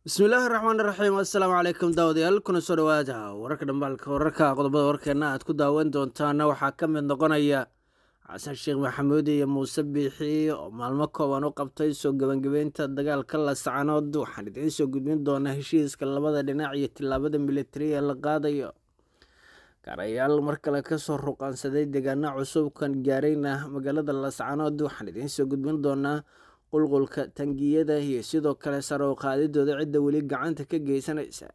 bismillaahi raxmaan raxiim assalaamu calaykum daawadayaal kuna soo dhawaada wararka dhambaalka wararka qodobada warkeenna aad ku daawan doontaana waxaa ka mid noqonaya casan sheekh maxamuud iyo muuse biixi oo maalmo kooban u qabtay soo gebangebeynta dagaalka lascanood waxaan idiin soo gudbin doonaa heshiiska labada dhinac iyo tilaabada militari ee la qaadayo gaarayaal mar kale kasoo ruqaansaday deegaano cusubkan gaarayna magaalada lascanood waxaan idiin soo gudbin doonaa qulqulka tangiyada iyo sidoo kale sare u qaadidooda cidda weli gacanta ka geysanaysa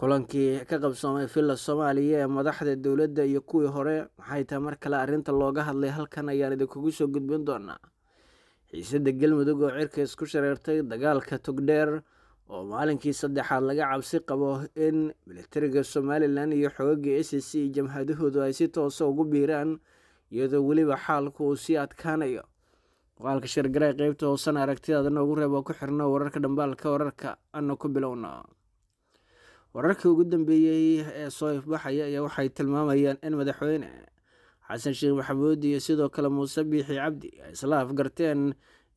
kulankii ka qabsoomay villa soomaaliya ee madaxda dowladda iyo kuwii hore maxay tahay mar kale arrinta looga hadlay halkan ayaan idinkugu soo gudbin doonaa xiisadda galmudug oo cirka isku shareertay dagaalka togdheer oo maalinkii saddexaad laga cabsi qabo in militariga somalilan iyo xooga s c jamhadahoodu ay si toosa ah ugu biiraan iyadoo weliba xaalku uu sii adkaanayo qoaalka shirgaray qeybta hoosan aragtidaada noogu reeb oo ku xirno wararka dhambaalka wararka ana ku bilowna wararkii ugu dambeeyey ee soo ifbaxaya ayaa waxay tilmaamayaan in madaxweyne xasan sheekh maxamuud iyo sidoo kale muuse biixi cabdi ay isla afgarteen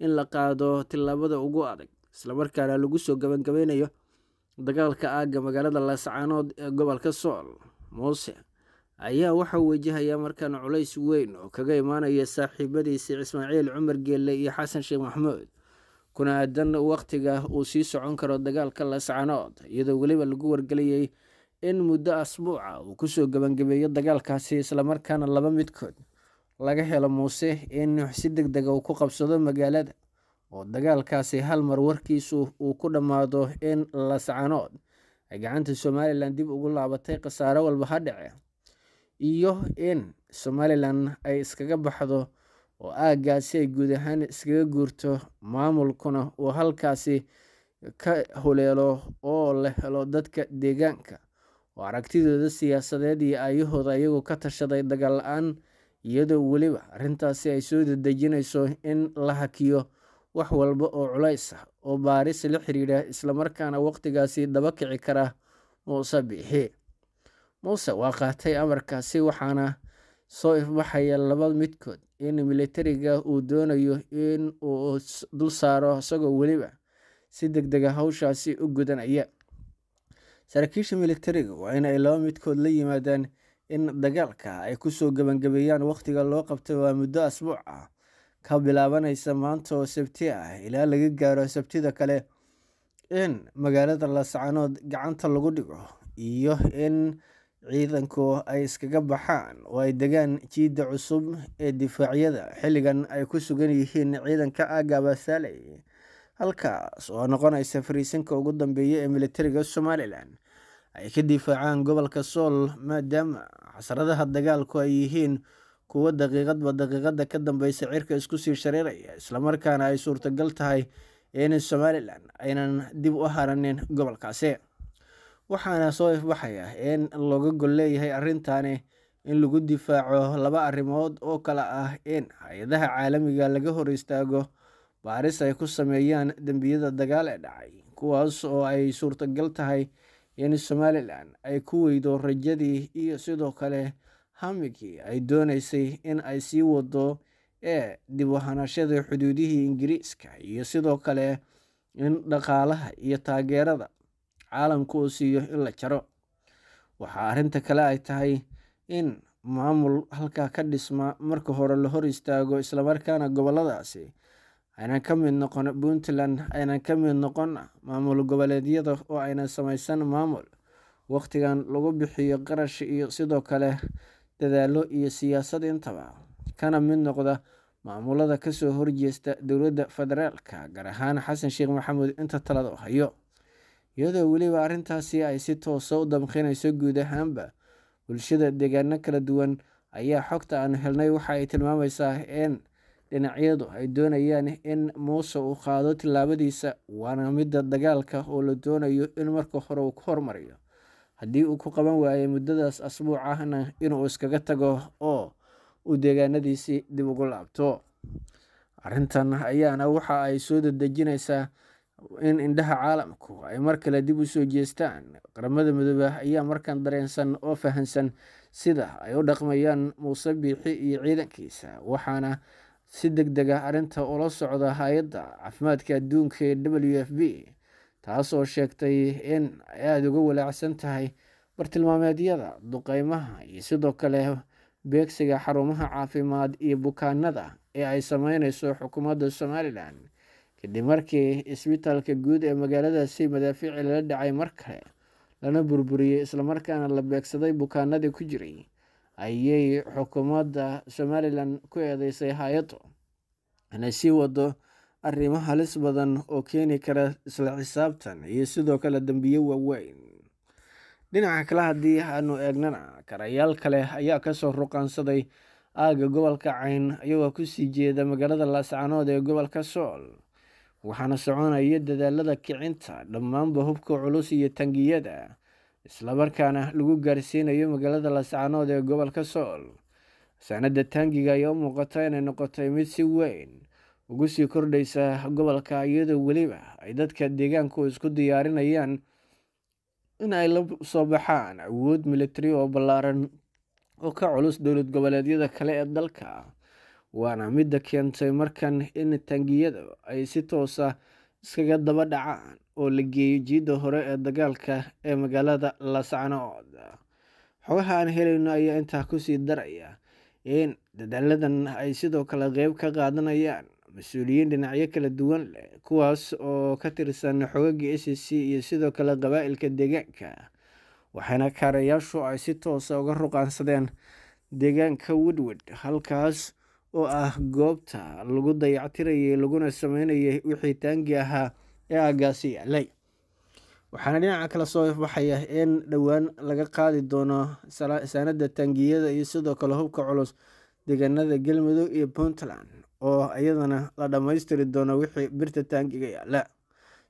in la qaado tillaabada ugu adag islamarkaana lagu soo gabangabeynayo dagaalka aagga magaalada laascaanood ee gobolka sool muuse ayaa waxau wajahaya markaan culays weyn oo kaga imaanaya saaxiibadiisii ismaaciil cumar geelle iyo xasan sheekh maxamuud kuna aadan wakhtiga uu sii socon karo dagaalka lascanood iyadoo weliba lagu wargelayay in muddo asbuuca ah uu kusoo gabangabeeyo dagaalkaasi islamarkaana laba midkood laga helo muuse in si deg dega ah uu ku qabsado magaalada oo dagaalkaasi hal mar warkiisu uu ku dhammaado in lascanood ay gacanta somalilan dib ugu laabatay khasaaro walba ha dhace iyo in Somaliland ay iskaga baxdo oo aagga ay guud ahaan iskaga guurto maamulkuna uu halkaasi ka huleelo oo la helo dadka deegaanka oo aragtidooda siyaasadeed iyo aayahooda iyagoo ka tashaday dagaal la-aan iyadoo weliba arrintaasi ay soo dadejinayso in la hakiyo wax walba oo culays ah oo baaris la xiriira islamarkaana waqtigaasi daba kici kara muuse biixi Muuse waa qaatay amarkaasi waxaana soo ifbaxaya laba midkood in militariga uu doonayo in uu dul saaro isagoo weliba si degdeg ah hawshaasi u gudanaya. Saraakiisha militariga waa in ay laba midkood la yimaadaan in dagaalka ay kusoo gebangabeeyaan waqtiga loo qabtay waa muddo asbuuc ah ka bilaabanaysa maanta oo Sabti ah ilaa laga gaaro Sabtida kale in magaalada lasacanood gacanta lagu dhigo iyo in ciidanku ay iskaga baxaan oo ay degaan jiidda cusub ee difaacyada xilligan ay ku sugan yihiin ciidanka aagga halkaas oo noqonaysa fariisinka ugu dambeeya ee militariga somalilan ay ka difaacaan gobolka sool maadaama xasradaha dagaalku ay yihiin kuwo daqiiqadba daqiiqada ka dambeysa cirka isku sii shareeraya islamarkaana ay suurtagal tahay in somalilan aynan dib u haranin gobolkaasi waxaana soo ifbaxaya in looga gol leeyahay arrintani in lagu difaaco laba arrimood oo kale ah in hay-adaha caalamiga ah laga hor istaago baaris ay ku sameeyaan dembiyada dagaal ee dhacay kuwaas oo ay suurtagal tahay in somalilan ay ku weydo rajadii iyo sidoo kale hamigii ay doonaysay in ay sii wado ee dib uhanashada xuduudihii ingiriiska iyo sidoo kale in dhaqaalaha iyo taageerada caalamka uu siiyo in la jaro waxaa arrinta kale ay tahay in maamul halkaa ka dhisma marka hore la hor istaago islamarkaana goboladaasi aynan ka mid noqon puntland aynan ka mid noqon maamul goboleedyada oo aynan samaysan maamul wakhtigan lagu bixiyo qarash iyo sidoo kale dadaalo iyo siyaasad intaba kana mid noqda maamulada kasoo horjeesta dowladda federaalka gaar ahaan xasan sheekh maxamuud inta talada hayo iyadoo weliba arrintaasi ay si toosa ah u damqinayso guud ahaanba bulshada deegaano kala duwan ayaa xogta aanu helnay waxa ay tilmaamaysaa in dhinacyadu ay doonayaan in muuse uu qaado tillaabadiisa waana midda dagaalka oo la doonayo in marka hore uu ku hormariyo haddii uu ku qaban waayo muddadaas asbuuc ahna inuu iskaga tago oo uu deegaanadiisii dib ugu laabto arrintan ayaana waxa ay soo dadejinaysaa in indhaha caalamku ay mar kale dib u soo jeestaan qaramada midoobah ayaa markan dareensan oo fahansan sida ay u dhaqmayaan muuse biixi iyo ciidankiisa waxaana si deg dega ah arrinta ula socda hay-adda caafimaadka adduunka ee w f b taasoo sheegtay in ay aada uga walaacsan tahay bartilmaameedyada duqeymaha iyo sidoo kale beegsiga xarumaha caafimaad iyo bukaanada ee ay sameyneyso xukuumadda somalilan kadib markii isbitaalka guud ee magaaladaasi madaafiici lala dhacay mar kale lana burburiyey islamarkaana la beegsaday bukaanadii ku jiray ayay xukuumadda somalilan ku eedeysay hay-addu inay sii wado arrimo halis badan oo keeni kara isla xisaabtan iyo sidoo kale dembiye waaweyn dhinaca kale haddii aanu eegnana karayaal kale ayaa kasoo ruqaansaday aaga gobolka cayn iyagoo kusii jeeda magaalada laascaanood ee gobolka sool waxaana soconaya dadaalada kicinta dhammaanba hubka culus iyo tangiyada islamarkaana lagu gaarsiinayo magaalada lascanood ee gobolka sool sanada taangiga ayaa u muuqata inay noqotay mid si weyn ugu sii kordhaysa gobolka iyadoo weliba ay dadka deegaanku isku diyaarinayaan in ay la soo baxaan awood militari oo ballaaran oo ka culus dowlad goboleedyada kale ee dalka waana midda keentay markan in taangiyada ay si toos ah iskaga daba dhacaan oo la geeyo jiidda hore ee dagaalka ee magaalada laascanood xogaha aan helayno ayaa intaa kusii daraya in dadaaladan ay sidoo kale qeyb ka qaadanayaan mas-uuliyiin dhinacyo kala duwan leh kuwaas oo ka tirsan xogaga s c iyo sidoo kale qabaa'ilka deegaanka waxayna kaarayaashu ay si toosa ah uga ruqaansadeen deegaanka woodward halkaas oo ah goobta lagu dayactirayay laguna sameynayay wixii taangi ahaa ee aagaasi yaalay waxaana dhinaca kale soo ifbaxaya in dhowaan laga qaadi doono saanada taangiyada iyo sidoo kale hubka culus deegaanada galmudug iyo puntland oo iyadana la dhammaystiri doono wixii birta taangiga yaala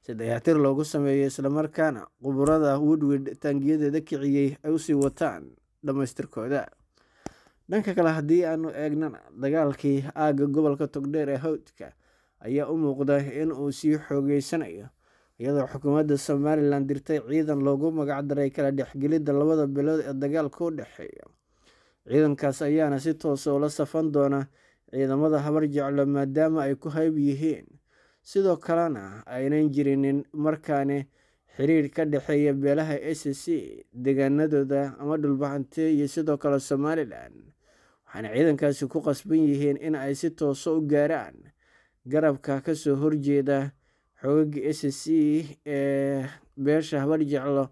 si dayactir loogu sameeyo islamarkaana quburada woodwid taangiyadeeda kiciyey ay usii wataan dhammaystirkooda dhanka kale haddii aanu eegno dagaalkii aagga gobolka togdheer ee hawdka ayaa u muuqda in uu sii xoogeysanayo iyadoo xukuumadda somalilan dirtay ciidan loogu magacdaray kala dhexgelidda labada bilood ee dagaalka u dhexeeya ciidankaas ayaana si toosa ah ula safan doona ciidamada habar jeclo maadaama ay ku hayb yihiin sidoo kalena aynan jirinin markaani xiriir ka dhexeeya beelaha a c c deegaanadooda ama iyo sidoo kale somalilan waxaana ciidankaasi ku qasban yihiin in ay si tooso u gaaraan garabka kasoo horjeeda xoogaga s c ee beesha habar jeclo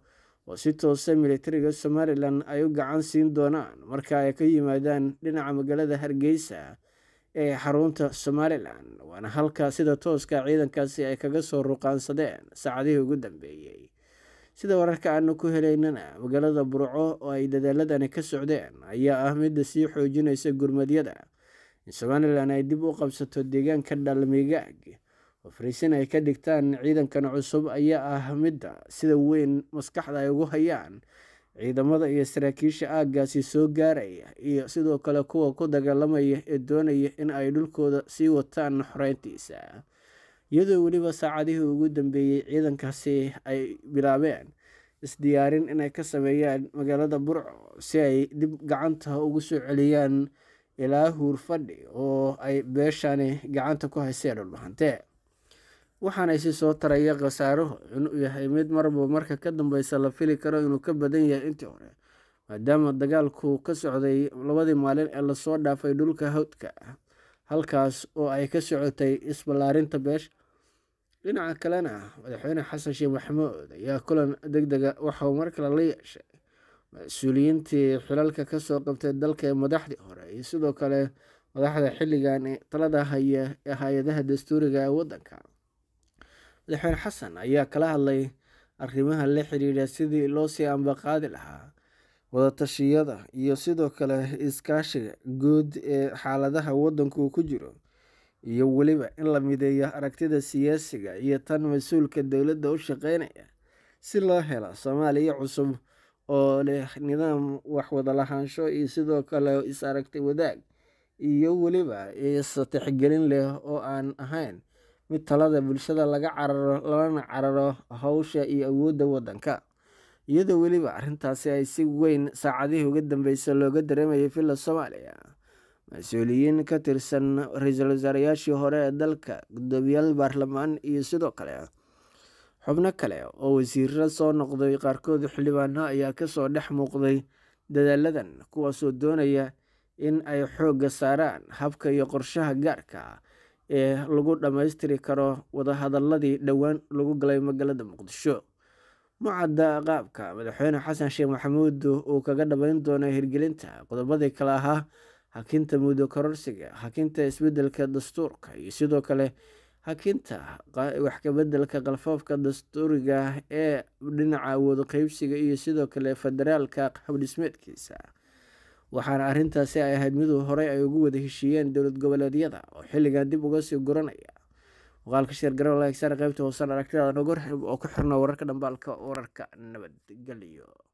oo si toosa militariga somalilan ay u gacan siin doonaan marka ay ka yimaadaan dhinaca magaalada hargeysa ee xarunta somalilan waana halka sida tooska ciidankaasi ay kaga soo ruqaansadeen saacadihii ugu dambeeyey sida wararka aanu ku helaynan magaalada burco oo ay dadaaladani ka socdeen ayaa ah midda sii xoojinaysa gurmadyada in somalilan ay dib u qabsato deegaanka dhalmigaag oo fariisin ay ka dhigtaan ciidankan cusub ayaa ah midda sida weyn maskaxda ay ugu hayaan ciidamada iyo saraakiisha aaggaasi soo gaaraya iyo sidoo kale kuwa ku dagaalamaya ee doonaya in ay dhulkooda sii wataan xoreyntiisa iyadoo weliba saacadihii ugu dambeeyey ciidankaasi ay bilaabeen isdiyaarin inay ka sameeyaan magaalada burco si ay dib gacanta ugu soo celiyaan ilaa huur fadhi oo ay beeshani gacanta ku hayseen dhulhantee waxaana isi soo taraya khasaaruhu inuu yahay mid marba marka ka dambeysa la fili karo inuu ka badan yahay intii hore maadaama dagaalku ka socday labadii maalin ee lasoo dhaafay dhulka hawdka halkaas oo ay ka socotay isballaarinta beesha dhinaca kalena madaxweyne xasan sheekh maxamuud ayaa kulan degdega ah waxauu mar kale la yeeshay mas-uuliyiintii xilalka kasoo qabtay dalka ee madaxdii hore iyo sidoo kale madaxda xilligan talada haya ee hay-adaha dastuuriga ee waddanka madaxweyne xasan ayaa kala hadlay arrimaha la xiriira sidii loo sii ambaqaadi lahaa wadatashiyada iyo sidoo kale iskaashiga guud ee xaaladaha waddanku ku jiro iyo weliba in la mideeyo aragtida siyaasiga iyo tan mas-uulka dowladda u shaqeynaya si loo helo soomaaliya cusub oo leh nidaam waxwada lahaansho iyo sidoo kale is aragti wadaag iyo weliba is-tixgelin leh oo aan ahayn mid talada bulshada laga cararo lalana cararo hawsha iyo awoodda waddanka iyadoo weliba arrintaasi ay si weyn saacadihii uga dambeysay looga dareemayay villa soomaaliya mas-uuliyiin ka tirsan ra-iisul wasaarayaashii hore ee dalka guddoomiyaal baarlamaan iyo sidoo kale xubno kale oo wasiirro soo noqday qaarkood xildhibaano ayaa kasoo dhex muuqday dadaaladan kuwaasoo doonaya in ay xoogga saaraan habka iyo qorshaha gaarka ah ee lagu dhammaystiri karo wadahadaladii dhowaan lagu galay magaalada muqdisho mucadda qaabka madaxweyne xasan sheekh maxamuud uu kaga dhabayn doono hirgelinta qodobadii kale ahaa hakinta mudokororsiga hakinta isbedelka dastuurka iyo sidoo kale hakinta waxkabedelka qalfoofka dastuuriga ah ee dhinaca awoodo qeybsiga iyo sidoo kale federaalka habdhismeedkiisa waxaana arintaasi ay ahayd miduu horey ay ugu wada heshiiyeen dowlad goboleedyada oo xilligan dib uga sii guranaya waqaalka sheer garowl eegsaar hoosan aragtidaada nogoor oo ku xirna wararka dhambaalka wararka nabadgelyo